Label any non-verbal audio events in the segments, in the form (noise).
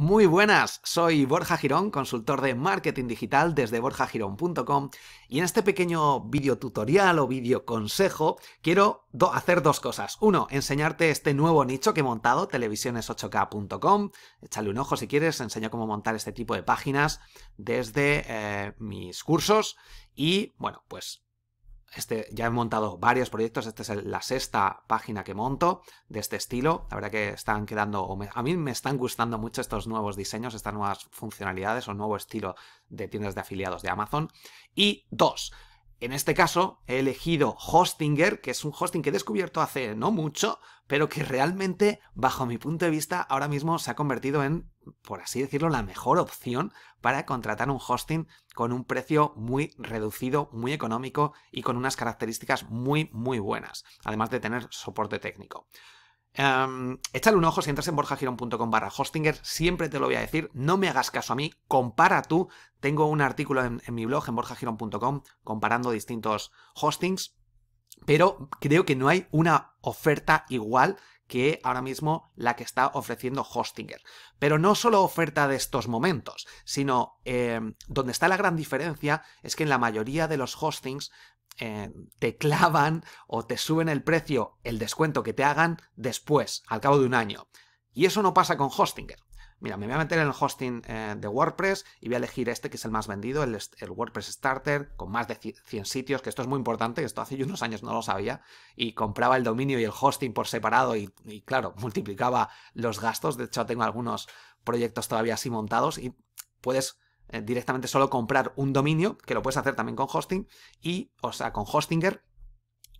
Muy buenas, soy Borja Girón, consultor de marketing digital desde borjagirón.com y en este pequeño video tutorial o video consejo quiero hacer dos cosas. Uno, enseñarte este nuevo nicho que he montado, televisiones8k.com. Échale un ojo si quieres, enseño cómo montar este tipo de páginas desde eh, mis cursos y bueno, pues este, ya he montado varios proyectos, esta es la sexta página que monto de este estilo, la verdad que están quedando, a mí me están gustando mucho estos nuevos diseños, estas nuevas funcionalidades o nuevo estilo de tiendas de afiliados de Amazon. Y dos, en este caso he elegido Hostinger, que es un hosting que he descubierto hace no mucho, pero que realmente, bajo mi punto de vista, ahora mismo se ha convertido en por así decirlo, la mejor opción para contratar un hosting con un precio muy reducido, muy económico y con unas características muy, muy buenas, además de tener soporte técnico. Em, échale un ojo si entras en borjagiron.com barra hostinger, siempre te lo voy a decir, no me hagas caso a mí, compara tú, tengo un artículo en, mi blog en borjagiron.com, comparando distintos hostings, pero creo que no hay una oferta igual que ahora mismo la que está ofreciendo Hostinger. Pero no solo oferta de estos momentos, sino em, donde está la gran diferencia es que en la mayoría de los hostings eh, te clavan o te suben el precio, el descuento que te hagan después, al cabo de un año. Y eso no pasa con Hostinger mira, me voy a meter en el hosting eh, de WordPress y voy a elegir este que es el más vendido, el, WordPress Starter, con más de 100 sitios, que esto es muy importante, que esto hace unos años no lo sabía, y compraba el dominio y el hosting por separado y, claro, (laughs) multiplicaba los gastos. De hecho, tengo algunos proyectos todavía así montados y puedes eh, directamente solo comprar un dominio, que lo puedes hacer también con hosting, y, o sea, con Hostinger,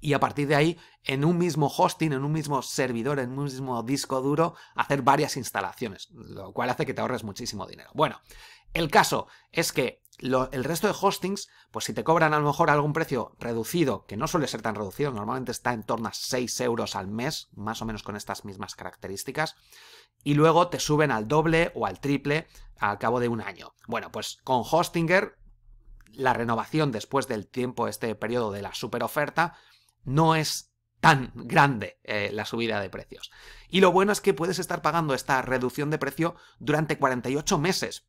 y a partir de ahí en un mismo hosting, en un mismo servidor, en un mismo disco duro, hacer varias instalaciones, lo cual hace que te ahorres muchísimo dinero. Bueno, el caso es que el resto de hostings, pues si te cobran a lo mejor algún precio reducido, que no suele ser tan reducido, normalmente está en torno a 6 euros al mes, más o menos con estas mismas características, y luego te suben al doble o al triple al cabo de un año. Bueno, pues con Hostinger la renovación después del tiempo, este periodo de la super oferta, no es tan grande eh, la subida de precios. Y lo bueno es que puedes estar pagando esta reducción de precio durante 48 meses,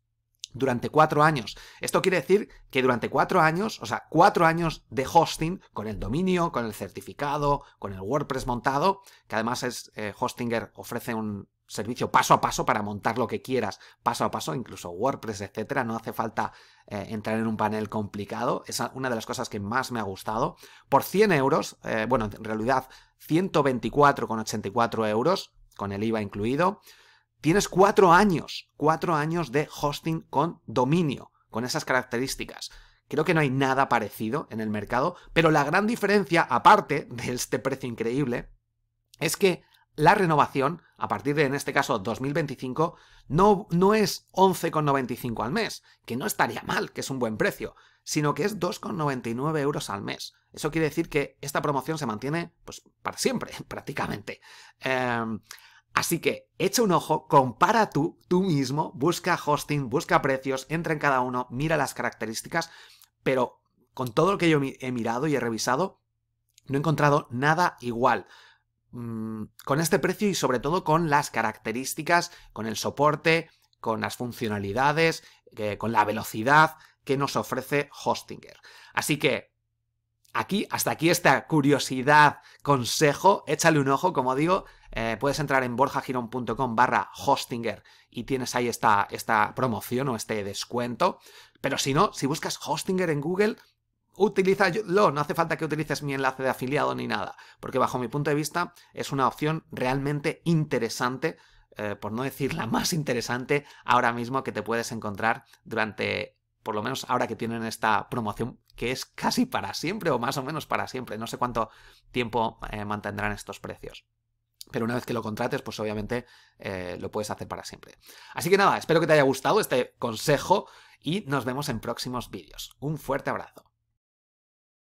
durante cuatro años. Esto quiere decir que durante cuatro años, o sea, cuatro años de hosting con el dominio, con el certificado, con el WordPress montado, que además es eh, Hostinger ofrece un servicio paso a paso para montar lo que quieras, paso a paso, incluso WordPress, etcétera. No hace falta eh, entrar en un panel complicado. Es una de las cosas que más me ha gustado. Por 100 euros, eh, bueno, en realidad 124,84 euros, con el IVA incluido tienes cuatro años, cuatro años de hosting con dominio, con esas características. Creo que no hay nada parecido en el mercado, pero la gran diferencia, aparte de este precio increíble, es que la renovación, a partir de en este caso 2025, no, no es 11,95 al mes, que no estaría mal, que es un buen precio, sino que es 2,99 euros al mes. Eso quiere decir que esta promoción se mantiene pues, para siempre, (laughs) prácticamente. Em, Así que echa un ojo, compara tú, tú mismo, busca hosting, busca precios, entra en cada uno, mira las características, pero con todo lo que yo he mirado y he revisado, no he encontrado nada igual mm, con este precio y sobre todo con las características, con el soporte, con las funcionalidades, con la velocidad que nos ofrece Hostinger. Así que aquí, hasta aquí esta curiosidad, consejo, échale un ojo, como digo, eh, puedes entrar en borjagirón.com barra hostinger y tienes ahí esta, esta promoción o este descuento. Pero si no, si buscas hostinger en Google, utilízalo, no hace falta que utilices mi enlace de afiliado ni nada, porque bajo mi punto de vista es una opción realmente interesante, eh, por no decir la más interesante ahora mismo que te puedes encontrar durante, por lo menos ahora que tienen esta promoción, que es casi para siempre o más o menos para siempre, no sé cuánto tiempo eh, mantendrán estos precios. Pero una vez que lo contrates, pues obviamente eh, lo puedes hacer para siempre. Así que nada, espero que te haya gustado este consejo y nos vemos en próximos vídeos. Un fuerte abrazo.